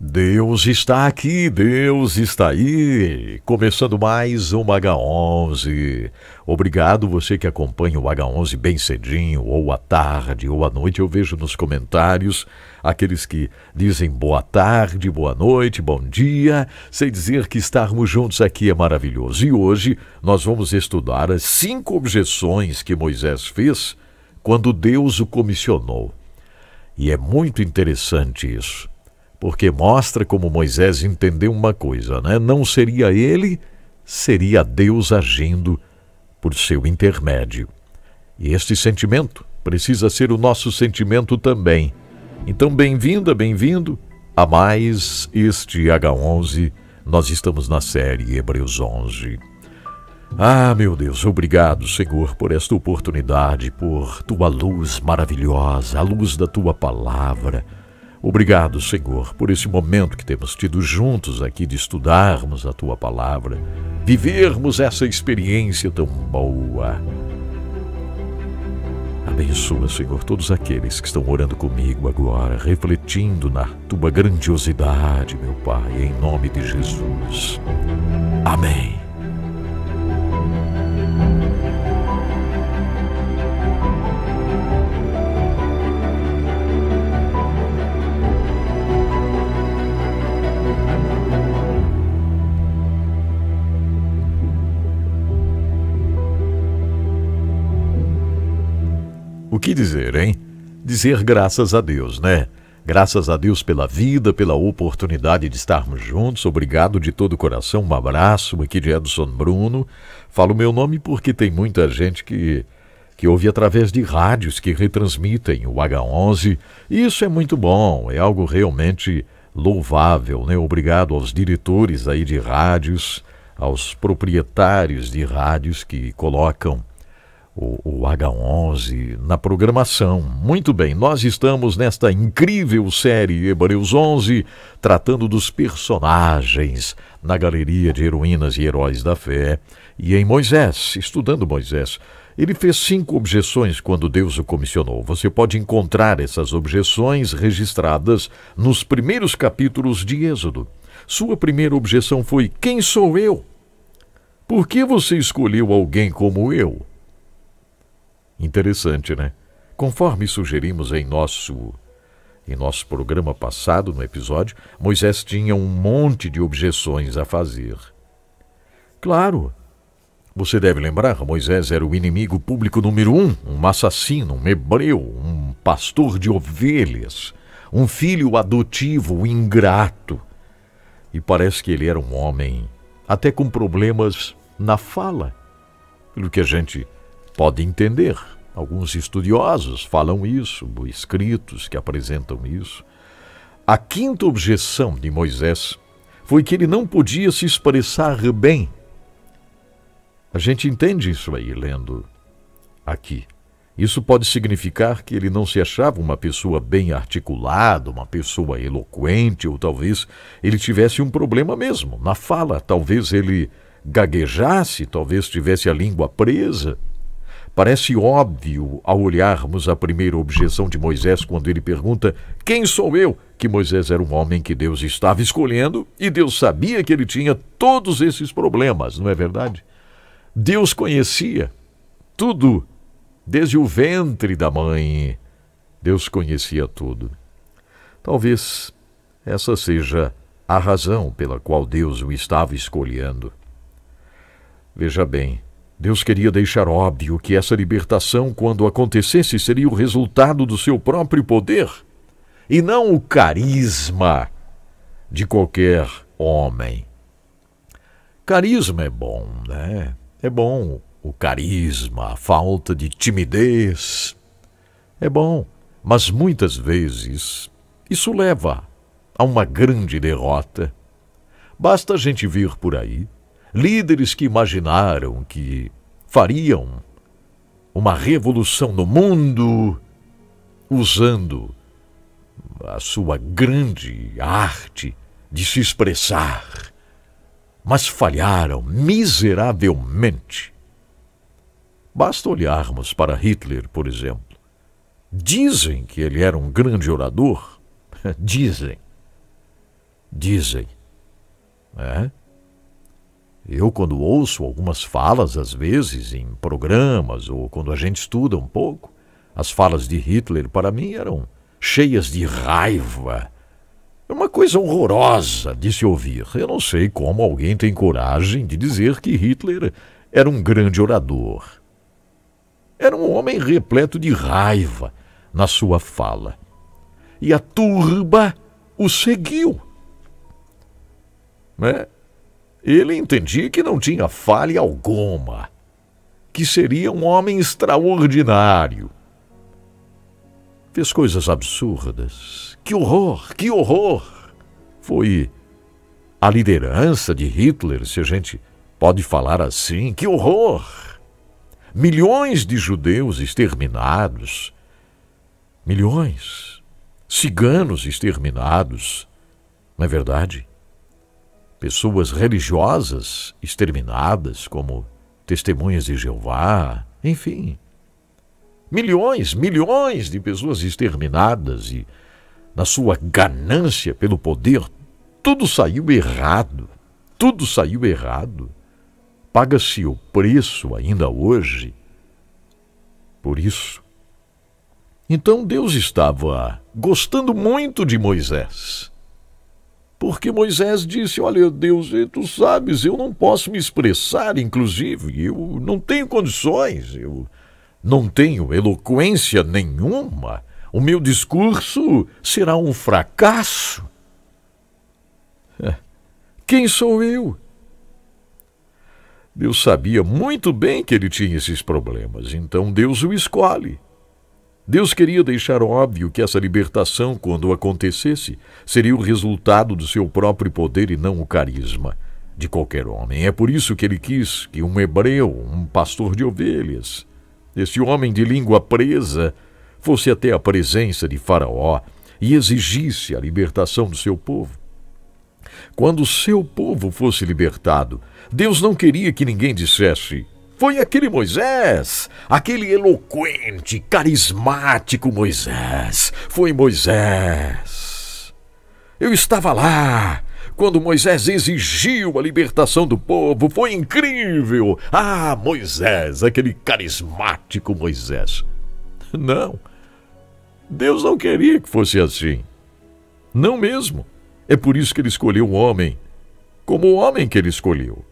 Deus está aqui, Deus está aí. Começando mais um H11. Obrigado você que acompanha o H11 bem cedinho, ou à tarde, ou à noite. Eu vejo nos comentários aqueles que dizem boa tarde, boa noite, bom dia. Sem dizer que estarmos juntos aqui é maravilhoso. E hoje nós vamos estudar as cinco objeções que Moisés fez quando Deus o comissionou. E é muito interessante isso porque mostra como Moisés entendeu uma coisa, né? Não seria ele, seria Deus agindo por seu intermédio. E este sentimento precisa ser o nosso sentimento também. Então, bem-vinda, bem-vindo a mais este H11. Nós estamos na série Hebreus 11. Ah, meu Deus, obrigado, Senhor, por esta oportunidade, por tua luz maravilhosa, a luz da tua palavra Obrigado, Senhor, por esse momento que temos tido juntos aqui de estudarmos a tua palavra, vivermos essa experiência tão boa. Abençoa, Senhor, todos aqueles que estão orando comigo agora, refletindo na tua grandiosidade, meu Pai, em nome de Jesus. Amém. que dizer, hein? Dizer graças a Deus, né? Graças a Deus pela vida, pela oportunidade de estarmos juntos. Obrigado de todo o coração. Um abraço aqui de Edson Bruno. Falo meu nome porque tem muita gente que que ouve através de rádios que retransmitem o H11. Isso é muito bom, é algo realmente louvável, né? Obrigado aos diretores aí de rádios, aos proprietários de rádios que colocam o, H11 na programação. Muito bem, nós estamos nesta incrível série Hebreus 11, tratando dos personagens na galeria de heroínas e heróis da fé. E em Moisés, estudando Moisés, ele fez cinco objeções quando Deus o comissionou. Você pode encontrar essas objeções registradas nos primeiros capítulos de Êxodo. Sua primeira objeção foi: Quem sou eu? Por que você escolheu alguém como eu? Interessante, né? Conforme sugerimos em nosso em nosso programa passado, no episódio, Moisés tinha um monte de objeções a fazer. Claro, você deve lembrar, Moisés era o inimigo público número um, um assassino, um hebreu, um pastor de ovelhas, um filho adotivo, ingrato. E parece que ele era um homem até com problemas na fala, pelo que a gente pode entender. Alguns estudiosos falam isso, escritos que apresentam isso. A quinta objeção de Moisés foi que ele não podia se expressar bem. A gente entende isso aí lendo aqui. Isso pode significar que ele não se achava uma pessoa bem articulada, uma pessoa eloquente, ou talvez ele tivesse um problema mesmo na fala, talvez ele gaguejasse, talvez tivesse a língua presa. Parece óbvio ao olharmos a primeira objeção de Moisés quando ele pergunta: Quem sou eu? Que Moisés era um homem que Deus estava escolhendo e Deus sabia que ele tinha todos esses problemas, não é verdade? Deus conhecia tudo, desde o ventre da mãe. Deus conhecia tudo. Talvez essa seja a razão pela qual Deus o estava escolhendo. Veja bem, Deus queria deixar óbvio que essa libertação, quando acontecesse, seria o resultado do seu próprio poder e não o carisma de qualquer homem. Carisma é bom, né? É bom o carisma, a falta de timidez. É bom, mas muitas vezes isso leva a uma grande derrota. Basta a gente vir por aí líderes que imaginaram que fariam uma revolução no mundo usando a sua grande arte de se expressar, mas falharam miseravelmente. Basta olharmos para Hitler, por exemplo. Dizem que ele era um grande orador. Dizem. Dizem. É? Eu, quando ouço algumas falas, às vezes, em programas ou quando a gente estuda um pouco, as falas de Hitler para mim eram cheias de raiva. É uma coisa horrorosa de se ouvir. Eu não sei como alguém tem coragem de dizer que Hitler era um grande orador. Era um homem repleto de raiva na sua fala. E a turba o seguiu. Né? Ele entendia que não tinha falha alguma, que seria um homem extraordinário. Fez coisas absurdas. Que horror, que horror! Foi a liderança de Hitler, se a gente pode falar assim. Que horror! Milhões de judeus exterminados. Milhões. Ciganos exterminados. Não é verdade? pessoas religiosas exterminadas como testemunhas de Jeová, enfim. Milhões, milhões de pessoas exterminadas e, na sua ganância pelo poder, tudo saiu errado. Tudo saiu errado. Paga-se o preço ainda hoje por isso. Então Deus estava gostando muito de Moisés porque Moisés disse: Olha, Deus, tu sabes, eu não posso me expressar, inclusive, eu não tenho condições, eu não tenho eloquência nenhuma, o meu discurso será um fracasso. É. Quem sou eu? Deus sabia muito bem que ele tinha esses problemas, então Deus o escolhe. Deus queria deixar óbvio que essa libertação, quando acontecesse, seria o resultado do seu próprio poder e não o carisma de qualquer homem. É por isso que ele quis que um hebreu, um pastor de ovelhas, esse homem de língua presa, fosse até a presença de Faraó e exigisse a libertação do seu povo. Quando o seu povo fosse libertado, Deus não queria que ninguém dissesse: foi aquele Moisés, aquele eloquente, carismático Moisés. Foi Moisés. Eu estava lá quando Moisés exigiu a libertação do povo. Foi incrível. Ah, Moisés, aquele carismático Moisés. Não. Deus não queria que fosse assim. Não mesmo. É por isso que ele escolheu um homem, como o homem que ele escolheu.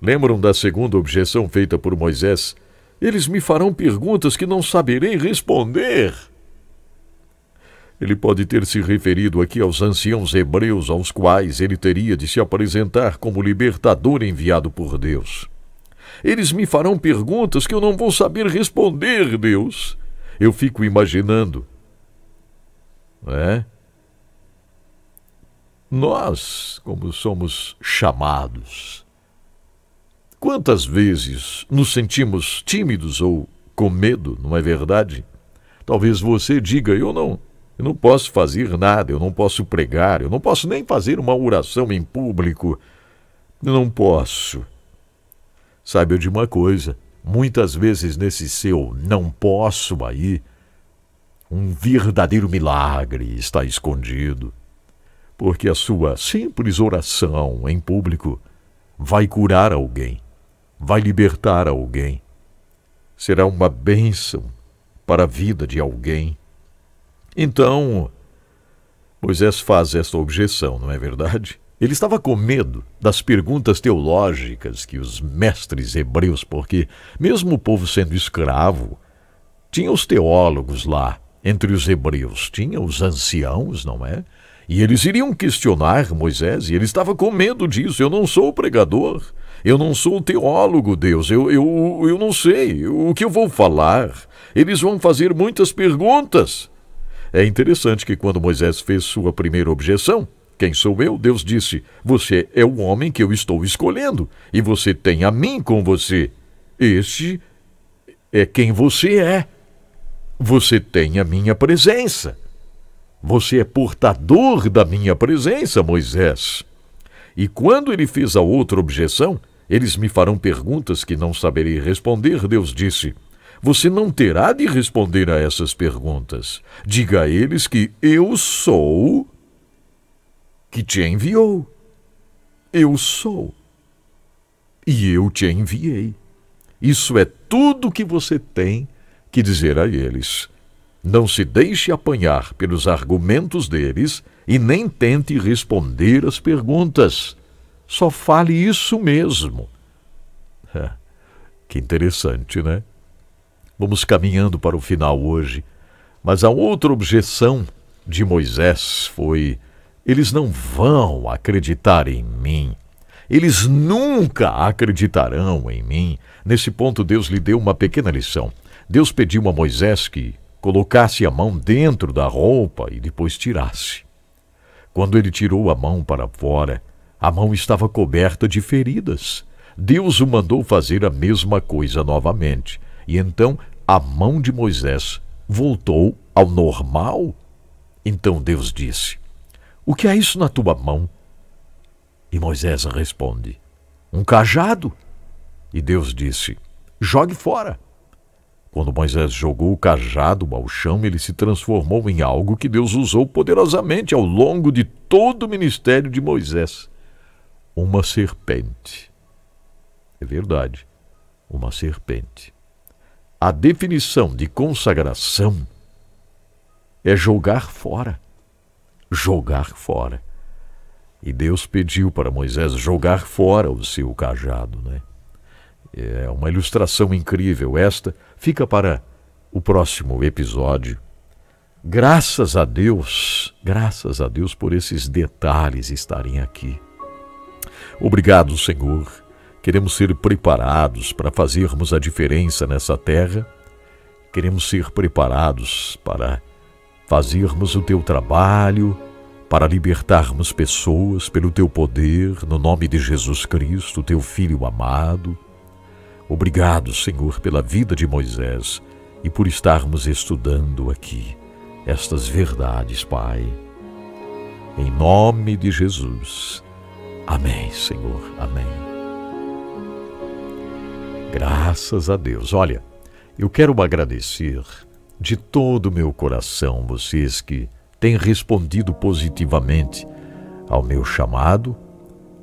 Lembram da segunda objeção feita por Moisés? Eles me farão perguntas que não saberei responder. Ele pode ter se referido aqui aos anciãos hebreus aos quais ele teria de se apresentar como libertador enviado por Deus. Eles me farão perguntas que eu não vou saber responder, Deus. Eu fico imaginando. É? Nós, como somos chamados Quantas vezes nos sentimos tímidos ou com medo, não é verdade? Talvez você diga, eu não, eu não posso fazer nada, eu não posso pregar, eu não posso nem fazer uma oração em público. Eu não posso. Saiba de uma coisa, muitas vezes nesse seu não posso aí, um verdadeiro milagre está escondido, porque a sua simples oração em público vai curar alguém vai libertar alguém, será uma bênção para a vida de alguém. Então, Moisés faz esta objeção, não é verdade? Ele estava com medo das perguntas teológicas que os mestres hebreus, porque, mesmo o povo sendo escravo, tinha os teólogos lá entre os hebreus, tinha os anciãos, não é? E eles iriam questionar Moisés, e ele estava com medo disso. Eu não sou pregador, eu não sou teólogo, Deus. Eu, eu, eu não sei. O que eu vou falar? Eles vão fazer muitas perguntas. É interessante que quando Moisés fez sua primeira objeção, quem sou eu? Deus disse: Você é o homem que eu estou escolhendo, e você tem a mim com você. Este é quem você é. Você tem a minha presença. Você é portador da minha presença, Moisés. E quando ele fez a outra objeção, eles me farão perguntas que não saberei responder, Deus disse. Você não terá de responder a essas perguntas. Diga a eles que eu sou que te enviou. Eu sou. E eu te enviei. Isso é tudo que você tem que dizer a eles. Não se deixe apanhar pelos argumentos deles e nem tente responder as perguntas. Só fale isso mesmo. É, que interessante, né? Vamos caminhando para o final hoje. Mas a outra objeção de Moisés foi: eles não vão acreditar em mim. Eles nunca acreditarão em mim. Nesse ponto, Deus lhe deu uma pequena lição. Deus pediu a Moisés que colocasse a mão dentro da roupa e depois tirasse. Quando ele tirou a mão para fora, a mão estava coberta de feridas. Deus o mandou fazer a mesma coisa novamente. E então a mão de Moisés voltou ao normal. Então Deus disse: O que é isso na tua mão? E Moisés responde: Um cajado. E Deus disse: Jogue fora. Quando Moisés jogou o cajado ao chão, ele se transformou em algo que Deus usou poderosamente ao longo de todo o ministério de Moisés uma serpente. É verdade, uma serpente. A definição de consagração é jogar fora. Jogar fora. E Deus pediu para Moisés jogar fora o seu cajado, né? É uma ilustração incrível esta, fica para o próximo episódio. Graças a Deus, graças a Deus por esses detalhes estarem aqui. Obrigado, Senhor. Queremos ser preparados para fazermos a diferença nessa terra. Queremos ser preparados para fazermos o teu trabalho, para libertarmos pessoas pelo teu poder, no nome de Jesus Cristo, teu filho amado. Obrigado, Senhor, pela vida de Moisés e por estarmos estudando aqui estas verdades, Pai. Em nome de Jesus. Amém, Senhor. Amém. Graças a Deus. Olha, eu quero agradecer de todo o meu coração vocês que têm respondido positivamente ao meu chamado,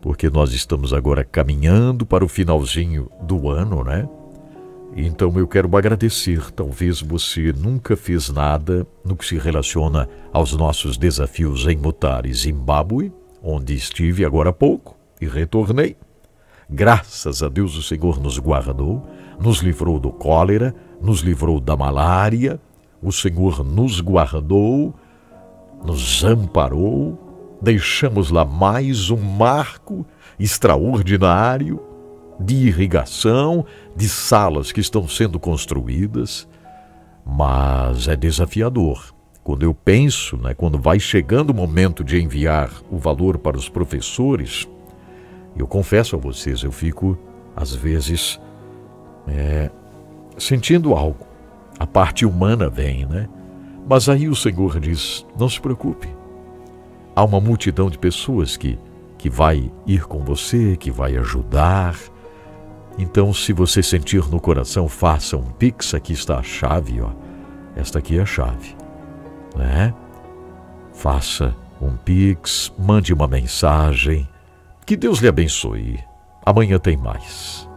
porque nós estamos agora caminhando para o finalzinho do ano, né? Então eu quero agradecer. Talvez você nunca fez nada no que se relaciona aos nossos desafios em Mutare, Zimbábue, onde estive agora há pouco e retornei. Graças a Deus o Senhor nos guardou, nos livrou do cólera, nos livrou da malária, o Senhor nos guardou, nos amparou, deixamos lá mais um marco extraordinário de irrigação, de salas que estão sendo construídas, mas é desafiador quando eu penso, né, quando vai chegando o momento de enviar o valor para os professores, eu confesso a vocês, eu fico, às vezes, é, sentindo algo. A parte humana vem, né? Mas aí o Senhor diz: não se preocupe. Há uma multidão de pessoas que, que vai ir com você, que vai ajudar. Então, se você sentir no coração, faça um pix. Aqui está a chave, ó. Esta aqui é a chave né? Faça um pix, mande uma mensagem. Que Deus lhe abençoe. Amanhã tem mais.